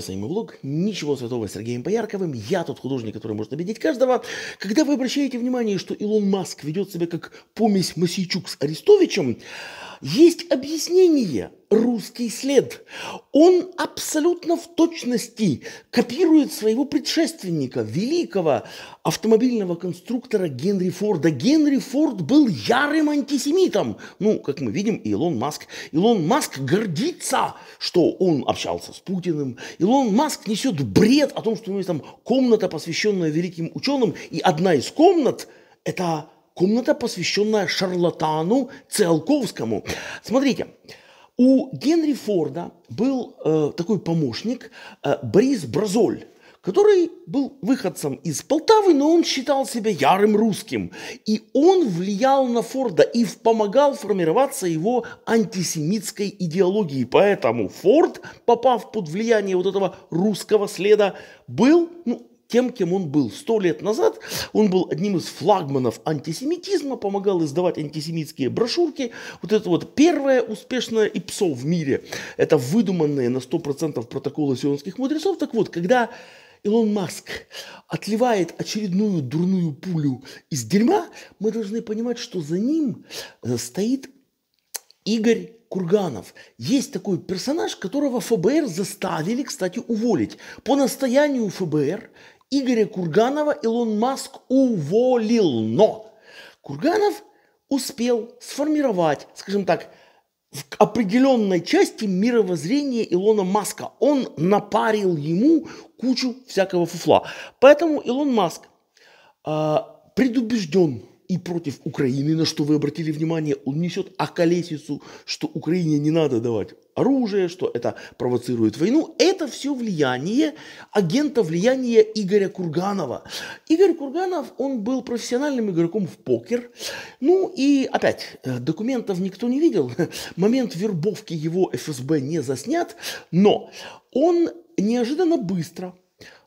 с вами влог «Ничего святого» с Сергеем Поярковым. Я тот художник, который может обидеть каждого. Когда вы обращаете внимание, что Илон Маск ведет себя как помесь Масичук с Арестовичем, есть объяснение русский след. Он абсолютно в точности копирует своего предшественника, великого автомобильного конструктора Генри Форда. Генри Форд был ярым антисемитом. Ну, как мы видим, Илон Маск. Илон Маск гордится, что он общался с Путиным. Илон Маск несет бред о том, что у него есть там комната, посвященная великим ученым, и одна из комнат – это комната, посвященная шарлатану Циолковскому. Смотрите, у Генри Форда был э, такой помощник э, Борис Бразоль который был выходцем из Полтавы, но он считал себя ярым русским. И он влиял на Форда и помогал формироваться его антисемитской идеологии. Поэтому Форд, попав под влияние вот этого русского следа, был ну, тем, кем он был. Сто лет назад он был одним из флагманов антисемитизма, помогал издавать антисемитские брошюрки. Вот это вот первое успешное ИПСО в мире. Это выдуманные на 100% протоколы сионских мудрецов. Так вот, когда Илон Маск отливает очередную дурную пулю из дерьма, мы должны понимать, что за ним э, стоит Игорь Курганов. Есть такой персонаж, которого ФБР заставили, кстати, уволить. По настоянию ФБР Игоря Курганова Илон Маск уволил, но Курганов успел сформировать, скажем так, в определенной части мировоззрения Илона Маска. Он напарил ему кучу всякого фуфла. Поэтому Илон Маск э, предубежден и против Украины, на что вы обратили внимание, он несет околесицу, что Украине не надо давать оружие, что это провоцирует войну. Это все влияние агента влияния Игоря Курганова. Игорь Курганов, он был профессиональным игроком в покер. Ну и опять, э, документов никто не видел. Момент вербовки его ФСБ не заснят, но он неожиданно быстро,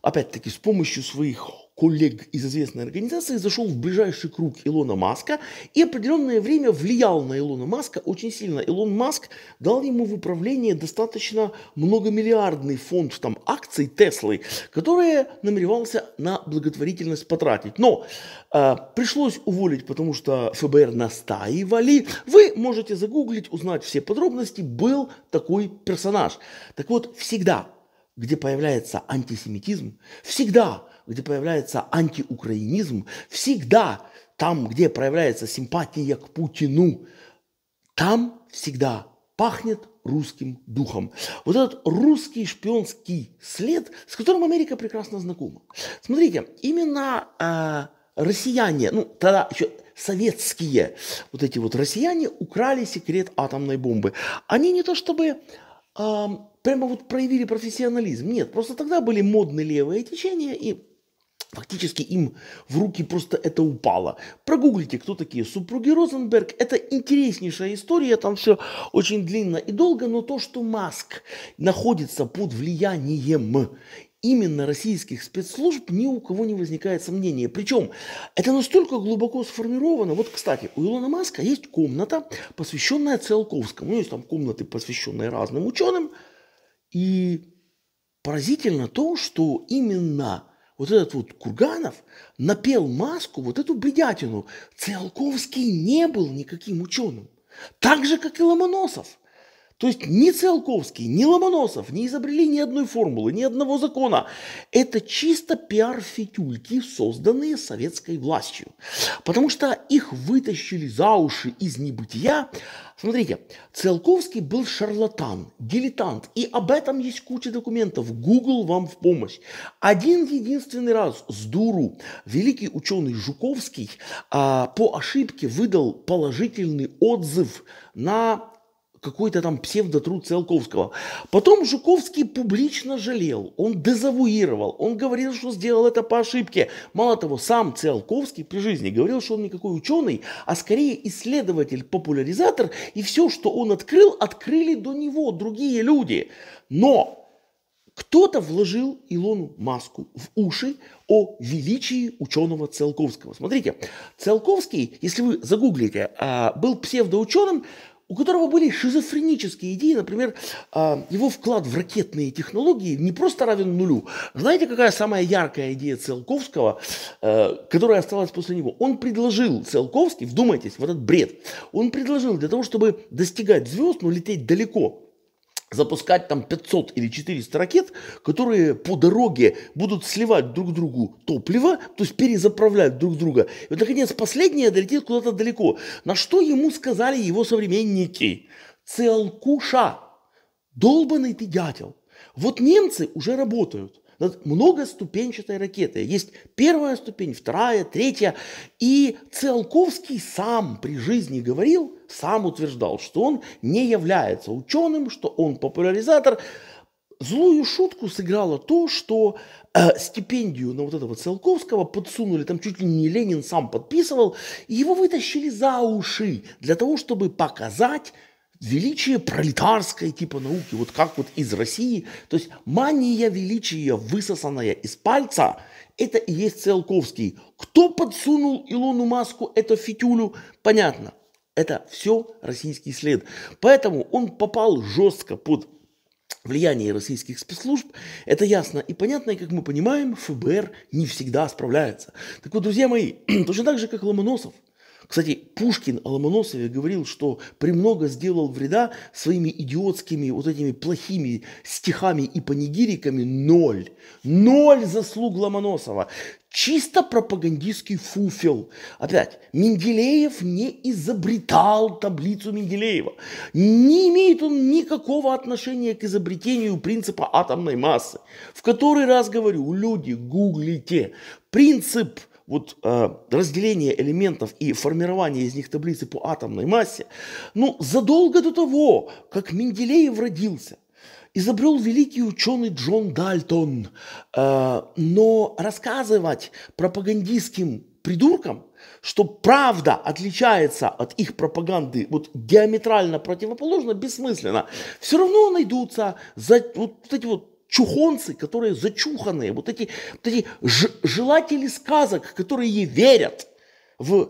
опять-таки с помощью своих коллег из известной организации зашел в ближайший круг Илона Маска и определенное время влиял на Илона Маска очень сильно. Илон Маск дал ему в управление достаточно многомиллиардный фонд там, акций Теслы, которые намеревался на благотворительность потратить. Но э, пришлось уволить, потому что ФБР настаивали. Вы можете загуглить, узнать все подробности. Был такой персонаж. Так вот, всегда где появляется антисемитизм, всегда где появляется антиукраинизм, всегда там, где проявляется симпатия к Путину, там всегда пахнет русским духом. Вот этот русский шпионский след, с которым Америка прекрасно знакома. Смотрите, именно э, россияне, ну тогда еще советские вот эти вот россияне украли секрет атомной бомбы. Они не то чтобы э, прямо вот проявили профессионализм, нет, просто тогда были модные левые течения и Фактически им в руки просто это упало. Прогуглите, кто такие супруги Розенберг. Это интереснейшая история, там все очень длинно и долго, но то, что Маск находится под влиянием именно российских спецслужб ни у кого не возникает сомнения. Причем это настолько глубоко сформировано. Вот, кстати, у Илона Маска есть комната, посвященная Циолковскому. У ну, него есть там комнаты, посвященные разным ученым. И поразительно то, что именно вот этот вот Курганов напел маску, вот эту бредятину. Циолковский не был никаким ученым. Так же, как и Ломоносов. То есть ни Циолковский, ни Ломоносов не изобрели ни одной формулы, ни одного закона. Это чисто пиар-фитюльки, созданные советской властью. Потому что их вытащили за уши из небытия. Смотрите, Циолковский был шарлатан, дилетант. И об этом есть куча документов. Google вам в помощь. Один единственный раз с дуру великий ученый Жуковский а, по ошибке выдал положительный отзыв на какой-то там псевдотруд Циолковского. Потом Жуковский публично жалел, он дезавуировал, он говорил, что сделал это по ошибке. Мало того, сам Циолковский при жизни говорил, что он никакой ученый, а скорее исследователь, популяризатор, и все, что он открыл, открыли до него другие люди. Но кто-то вложил Илону Маску в уши о величии ученого Циолковского. Смотрите, Циолковский, если вы загуглите, а, был псевдоученым, у которого были шизофренические идеи, например, а, его вклад в ракетные технологии не просто равен нулю. Знаете, какая самая яркая идея Циолковского, э, которая осталась после него? Он предложил, Циолковский, вдумайтесь, в этот бред, он предложил для того, чтобы достигать звезд, но лететь далеко, запускать там 500 или 400 ракет, которые по дороге будут сливать друг другу топливо, то есть перезаправлять друг друга. И вот, наконец, последняя долетит куда-то далеко. На что ему сказали его современники? Целкуша, долбанный ты дятел. Вот немцы уже работают многоступенчатая ракета. Есть первая ступень, вторая, третья. И Циолковский сам при жизни говорил, сам утверждал, что он не является ученым, что он популяризатор. Злую шутку сыграло то, что э, стипендию на вот этого Циолковского подсунули, там чуть ли не Ленин сам подписывал, и его вытащили за уши для того, чтобы показать, величие пролетарской типа науки, вот как вот из России, то есть мания величия, высосанная из пальца, это и есть Циолковский. Кто подсунул Илону Маску эту фитюлю, понятно. Это все российский след. Поэтому он попал жестко под влияние российских спецслужб, это ясно и понятно, и как мы понимаем, ФБР не всегда справляется. Так вот, друзья мои, точно так же, как Ломоносов, кстати, Пушкин о Ломоносове говорил, что премного сделал вреда своими идиотскими вот этими плохими стихами и панигириками ноль. Ноль заслуг Ломоносова. Чисто пропагандистский фуфел. Опять, Менделеев не изобретал таблицу Менделеева. Не имеет он никакого отношения к изобретению принципа атомной массы. В который раз говорю, люди, гуглите. Принцип – вот э, разделение элементов и формирование из них таблицы по атомной массе, ну, задолго до того, как Менделеев родился, изобрел великий ученый Джон Дальтон. Э, но рассказывать пропагандистским придуркам, что правда отличается от их пропаганды вот диаметрально противоположно, бессмысленно. Все равно найдутся за, вот, вот эти вот чухонцы, которые зачуханные, вот эти, вот эти ж желатели сказок, которые верят в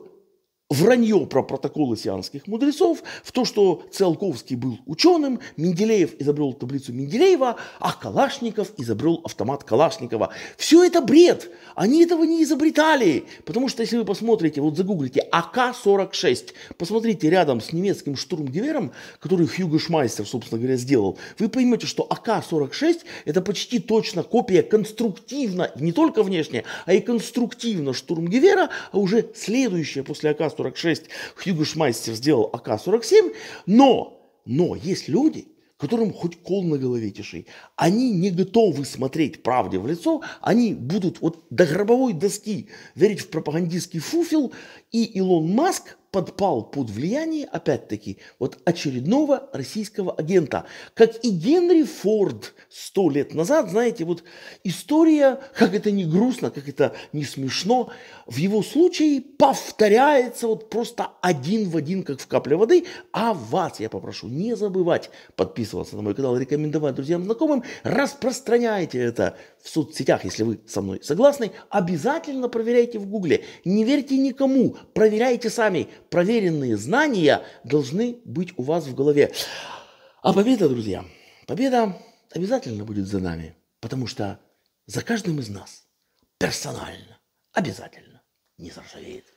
вранье про протоколы сианских мудрецов, в то, что Циолковский был ученым, Менделеев изобрел таблицу Менделеева, а Калашников изобрел автомат Калашникова. Все это бред! Они этого не изобретали! Потому что если вы посмотрите, вот загуглите АК-46, посмотрите рядом с немецким штурмгевером, который Хьюго Шмайстер, собственно говоря, сделал, вы поймете, что АК-46 это почти точно копия конструктивно, не только внешне, а и конструктивно штурмгевера, а уже следующая после АК-46 46 Хьюго Шмайстер сделал АК-47, но, но есть люди, которым хоть кол на голове тиши. Они не готовы смотреть правде в лицо, они будут вот до гробовой доски верить в пропагандистский фуфел, и Илон Маск подпал под влияние, опять-таки, вот очередного российского агента. Как и Генри Форд сто лет назад, знаете, вот история, как это не грустно, как это не смешно, в его случае повторяется вот просто один в один, как в капле воды. А вас я попрошу не забывать подписываться на мой канал, рекомендовать друзьям, знакомым, распространяйте это в соцсетях, если вы со мной согласны, обязательно проверяйте в гугле, не верьте никому, проверяйте сами, проверенные знания должны быть у вас в голове. А победа, друзья, победа обязательно будет за нами, потому что за каждым из нас персонально, обязательно не заржавеет.